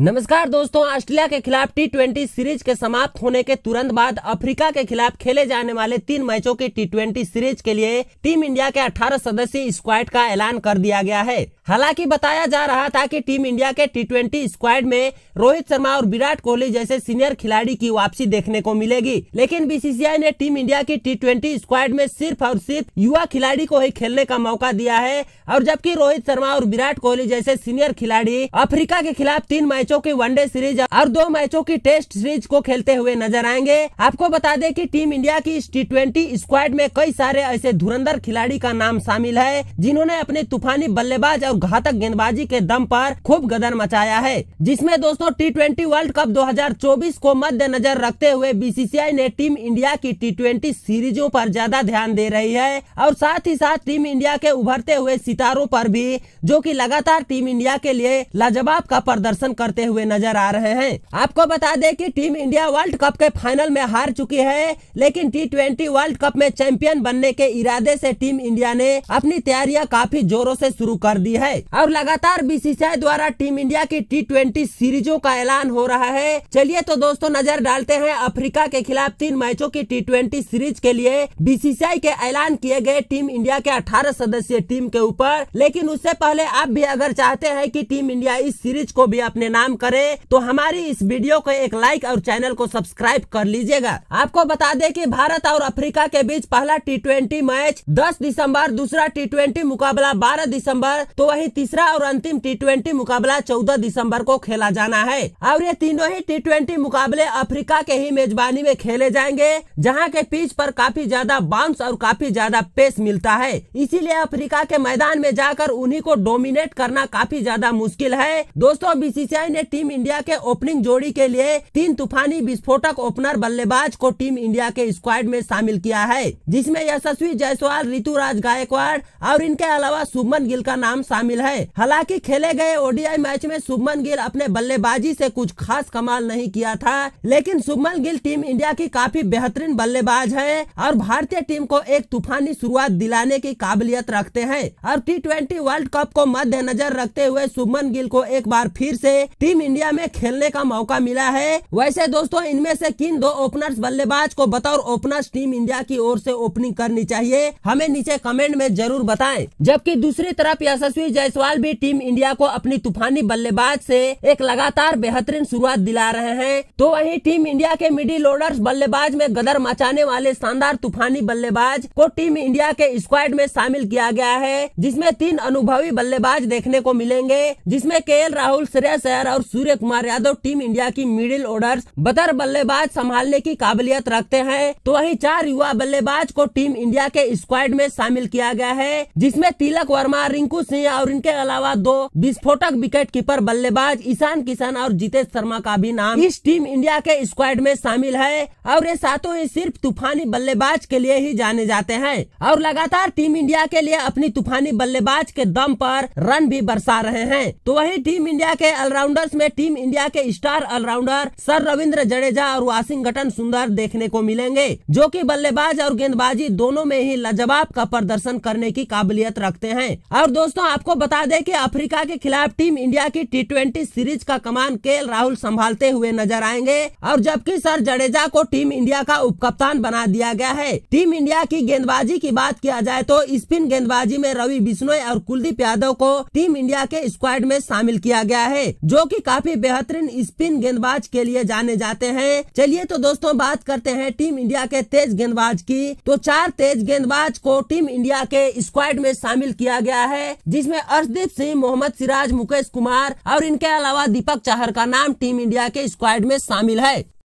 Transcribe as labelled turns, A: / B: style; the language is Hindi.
A: नमस्कार दोस्तों ऑस्ट्रेलिया के खिलाफ टी ट्वेंटी सीरीज के समाप्त होने के तुरंत बाद अफ्रीका के खिलाफ खेले जाने वाले तीन मैचों की टी ट्वेंटी सीरीज के लिए टीम इंडिया के 18 सदस्यीय स्क्वाड का ऐलान कर दिया गया है हालांकि बताया जा रहा था कि टीम इंडिया के टी ट्वेंटी स्क्वाड में रोहित शर्मा और विराट कोहली जैसे सीनियर खिलाड़ी की वापसी देखने को मिलेगी लेकिन बीसीसीआई ने टीम इंडिया की टी ट्वेंटी स्क्वाड में सिर्फ और सिर्फ युवा खिलाड़ी को ही खेलने का मौका दिया है और जबकि रोहित शर्मा और विराट कोहली जैसे सीनियर खिलाड़ी अफ्रीका के खिलाफ तीन मैचों की वनडे सीरीज और दो मैचों की टेस्ट सीरीज को खेलते हुए नजर आएंगे आपको बता दें की टीम इंडिया की इस टी ट्वेंटी स्क्वाड में कई सारे ऐसे धुरंधर खिलाड़ी का नाम शामिल है जिन्होंने अपने तूफानी बल्लेबाज और घातक गेंदबाजी के दम पर खूब गदर मचाया है जिसमें दोस्तों टी ट्वेंटी वर्ल्ड कप 2024 को मद्देनजर रखते हुए बीसीसीआई ने टीम इंडिया की टी ट्वेंटी सीरीजों पर ज्यादा ध्यान दे रही है और साथ ही साथ टीम इंडिया के उभरते हुए सितारों पर भी जो की लगातार टीम इंडिया के लिए लाजवाब का प्रदर्शन करते हुए नजर आ रहे हैं आपको बता दें कि टीम इंडिया वर्ल्ड कप के फाइनल में हार चुकी है लेकिन टी ट्वेंटी वर्ल्ड कप में चैंपियन बनने के इरादे से टीम इंडिया ने अपनी तैयारियां काफी जोरों से शुरू कर दी है है और लगातार बीसीसीआई द्वारा टीम इंडिया की टी ट्वेंटी सीरीजों का ऐलान हो रहा है चलिए तो दोस्तों नजर डालते हैं अफ्रीका के खिलाफ तीन मैचों की टी ट्वेंटी सीरीज के लिए बीसीसीआई के ऐलान किए गए टीम इंडिया के अठारह सदस्यीय टीम के ऊपर लेकिन उससे पहले आप भी अगर चाहते हैं की टीम इंडिया इस सीरीज को भी अपने नाम करे तो हमारी इस वीडियो को एक लाइक और चैनल को सब्सक्राइब कर लीजिएगा आपको बता दें कि भारत और अफ्रीका के बीच पहला टी मैच 10 दिसंबर दूसरा टी मुकाबला 12 दिसंबर तो वही तीसरा और अंतिम टी मुकाबला चौदह दिसम्बर को खेला जाना है और ये तीनों ही टी मुकाबले अफ्रीका के ही मेजबानी में खेले जाएंगे जहाँ के पिच पर काफी ज्यादा बाउंस और काफी ज्यादा पेस मिलता है इसीलिए अफ्रीका के मैदान में जाकर उन्हीं को डोमिनेट करना काफी ज्यादा मुश्किल है दोस्तों बीसीसीआई ने टीम इंडिया के ओपनिंग जोड़ी के लिए तीन तूफानी विस्फोटक ओपनर बल्लेबाज को टीम इंडिया के स्क्वाड में शामिल किया है जिसमे यशस्वी जायसवाल ऋतु गायकवाड़ और इनके अलावा सुमन गिल का नाम शामिल शामिल है हालांकि खेले गए ओडीआई मैच में शुभमन गिल अपने बल्लेबाजी से कुछ खास कमाल नहीं किया था लेकिन शुभमन गिल टीम इंडिया की काफी बेहतरीन बल्लेबाज है और भारतीय टीम को एक तूफानी शुरुआत दिलाने की काबिलियत रखते हैं और टी ट्वेंटी वर्ल्ड कप को मद्देनजर रखते हुए शुभमन गिल को एक बार फिर से टीम इंडिया में खेलने का मौका मिला है वैसे दोस्तों इनमें से किन दो ओपनर्स बल्लेबाज को बतौर ओपनर्स टीम इंडिया की ओर से ओपनिंग करनी चाहिए हमें नीचे कमेंट में जरूर बताएं जबकि दूसरी तरफ यशस्वी रवि जायसवाल भी टीम इंडिया को अपनी तूफानी बल्लेबाज से एक लगातार बेहतरीन शुरुआत दिला रहे हैं तो वहीं टीम इंडिया के मिडिल ऑर्डर बल्लेबाज में गदर मचाने वाले शानदार तूफानी बल्लेबाज को टीम इंडिया के स्क्वाड में शामिल किया गया है जिसमे तीन अनुभवी बल्लेबाज देखने को मिलेंगे जिसमे के राहुल श्रेयस अयर और सूर्य कुमार यादव टीम इंडिया की मिडिल ऑर्डर बदर बल्लेबाज संभालने की काबिलियत रखते हैं तो वहीं चार युवा बल्लेबाज को टीम इंडिया के स्क्वाड में शामिल किया गया है जिसमें तिलक वर्मा रिंकू सिंह और इनके अलावा दो विस्फोटक विकेट कीपर बल्लेबाज ईशान किशन और जितेश शर्मा का भी नाम इस टीम इंडिया के स्क्वाड में शामिल है और ये सातों ही सिर्फ तूफानी बल्लेबाज के लिए ही जाने जाते हैं और लगातार टीम इंडिया के लिए अपनी तूफानी बल्लेबाज के दम पर रन भी बरसा रहे हैं तो वही टीम इंडिया के ऑलराउंडर्स में टीम इंडिया के star allrounder sir Ravindra Jadeja और वाशिंगटन सुंदर देखने को मिलेंगे जो की बल्लेबाज और गेंदबाजी दोनों में ही लाजवाब का प्रदर्शन करने की काबिलियत रखते हैं और दोस्तों आपको आपको बता दें कि अफ्रीका के खिलाफ टीम इंडिया की टी ट्वेंटी सीरीज का कमान के राहुल संभालते हुए नजर आएंगे और जबकि सर जडेजा को टीम इंडिया का उपकप्तान बना दिया गया है टीम इंडिया की गेंदबाजी की बात किया जाए तो स्पिन गेंदबाजी में रवि बिश्नोई और कुलदीप यादव को टीम इंडिया के स्क्वाड में शामिल किया गया है जो की काफी बेहतरीन स्पिन गेंदबाज के लिए जाने जाते हैं चलिए तो दोस्तों बात करते हैं टीम इंडिया के तेज गेंदबाज की तो चार तेज गेंदबाज को टीम इंडिया के स्क्वाड में शामिल किया गया है जिसमे में अर्शदीप सिंह मोहम्मद सिराज मुकेश कुमार और इनके अलावा दीपक चाहर का नाम टीम इंडिया के स्क्वाड में शामिल है